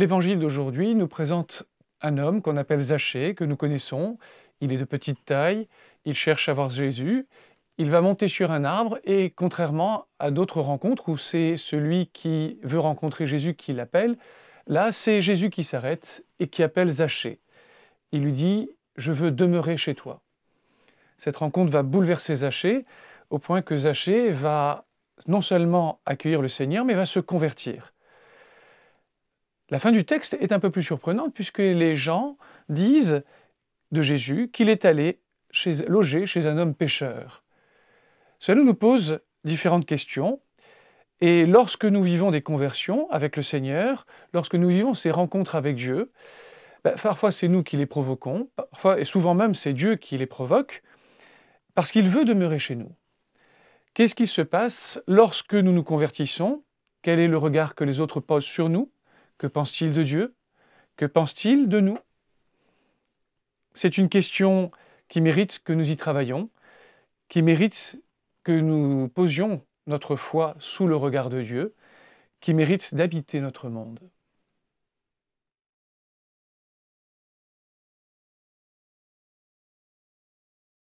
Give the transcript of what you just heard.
L'évangile d'aujourd'hui nous présente un homme qu'on appelle Zachée, que nous connaissons. Il est de petite taille, il cherche à voir Jésus, il va monter sur un arbre et contrairement à d'autres rencontres où c'est celui qui veut rencontrer Jésus qui l'appelle, là c'est Jésus qui s'arrête et qui appelle Zachée. Il lui dit Je veux demeurer chez toi. Cette rencontre va bouleverser Zachée au point que Zachée va non seulement accueillir le Seigneur, mais va se convertir. La fin du texte est un peu plus surprenante puisque les gens disent de Jésus qu'il est allé chez, loger chez un homme pécheur. Cela nous pose différentes questions. Et lorsque nous vivons des conversions avec le Seigneur, lorsque nous vivons ces rencontres avec Dieu, ben, parfois c'est nous qui les provoquons, parfois et souvent même c'est Dieu qui les provoque, parce qu'il veut demeurer chez nous. Qu'est-ce qui se passe lorsque nous nous convertissons Quel est le regard que les autres posent sur nous que pense-t-il de Dieu Que pense-t-il de nous C'est une question qui mérite que nous y travaillions, qui mérite que nous posions notre foi sous le regard de Dieu, qui mérite d'habiter notre monde.